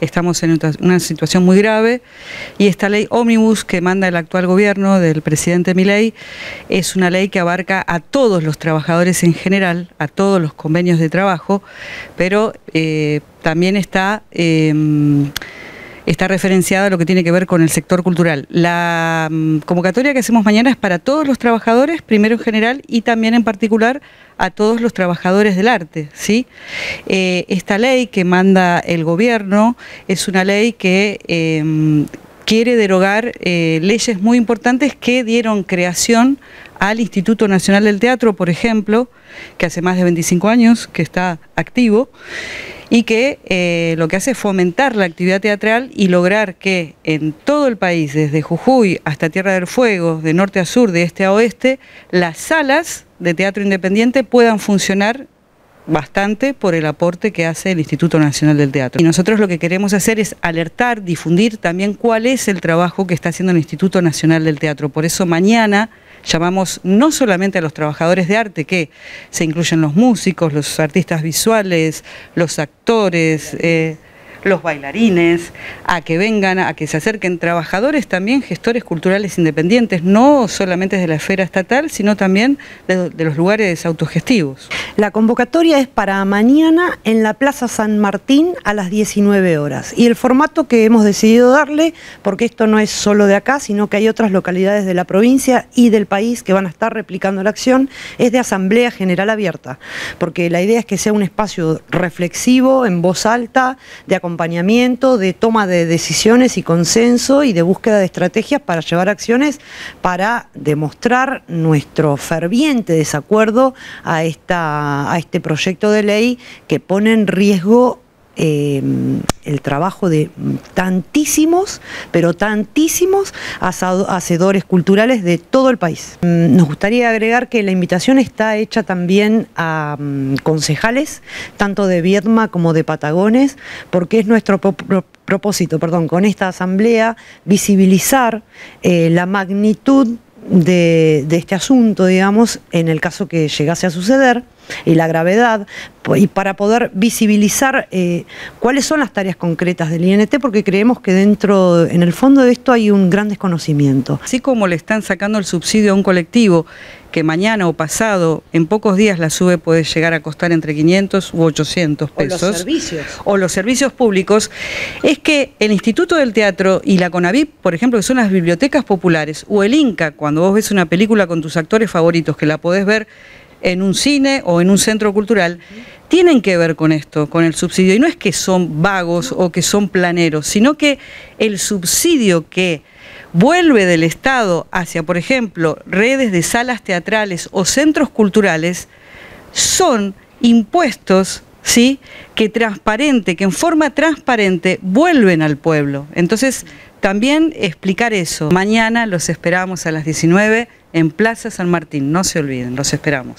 estamos en una situación muy grave y esta ley ómnibus que manda el actual gobierno del presidente Milei es una ley que abarca a todos los trabajadores en general, a todos los convenios de trabajo, pero eh, también está... Em, está referenciada a lo que tiene que ver con el sector cultural. La mm, convocatoria que hacemos mañana es para todos los trabajadores, primero en general y también en particular a todos los trabajadores del arte. ¿sí? Eh, esta ley que manda el gobierno es una ley que... Em, quiere derogar eh, leyes muy importantes que dieron creación al Instituto Nacional del Teatro, por ejemplo, que hace más de 25 años que está activo, y que eh, lo que hace es fomentar la actividad teatral y lograr que en todo el país, desde Jujuy hasta Tierra del Fuego, de norte a sur, de este a oeste, las salas de teatro independiente puedan funcionar bastante por el aporte que hace el Instituto Nacional del Teatro. Y nosotros lo que queremos hacer es alertar, difundir también cuál es el trabajo que está haciendo el Instituto Nacional del Teatro. Por eso mañana llamamos no solamente a los trabajadores de arte, que se incluyen los músicos, los artistas visuales, los actores... Eh, los bailarines, a que vengan, a que se acerquen trabajadores también, gestores culturales independientes, no solamente de la esfera estatal, sino también de, los lugares autogestivos. La convocatoria es para mañana en la Plaza San Martín a las 19 horas. Y el formato que hemos decidido darle, porque esto no es solo de acá, sino que hay otras localidades de la provincia y del país que van a estar replicando la acción, es de Asamblea General Abierta, porque la idea es que sea un espacio reflexivo, en voz alta, de acompañamiento acompañamiento, de toma de decisiones y consenso y de búsqueda de estrategias para llevar acciones para demostrar nuestro ferviente desacuerdo a, esta, a este proyecto de ley que pone en riesgo Em, el trabajo de tantísimos, pero tantísimos hacedores culturales de todo el país. Em, nos gustaría agregar que la invitación está hecha también a em, concejales, tanto de Viedma como de Patagones, porque es nuestro propósito, perdón, con esta asamblea visibilizar eh, la magnitud de, de, este asunto, digamos, en el caso que llegase a suceder, y la gravedad, pues, y para poder visibilizar eh, cuáles son las tareas concretas del INT, porque creemos que dentro, en el fondo de esto hay un gran desconocimiento. Así como le están sacando el subsidio a un colectivo que mañana o pasado, en pocos días la sube puede llegar a costar entre 500 u 800 pesos. O los servicios. O los servicios públicos, es que el Instituto del Teatro y la CONAVIP, por ejemplo, que son las bibliotecas populares, o el INCA, cuando vos ves una película con tus actores favoritos, que la podés ver en un cine o en un centro cultural, tienen que ver con esto, con el subsidio. Y no es que son vagos o que son planeros, sino que el subsidio que vuelve del Estado hacia, por ejemplo, redes de salas teatrales o centros culturales, son impuestos ¿sí? que transparente, que en forma transparente vuelven al pueblo. Entonces, también explicar eso. Mañana los esperamos a las 19 en Plaza San Martín, no se olviden, los esperamos.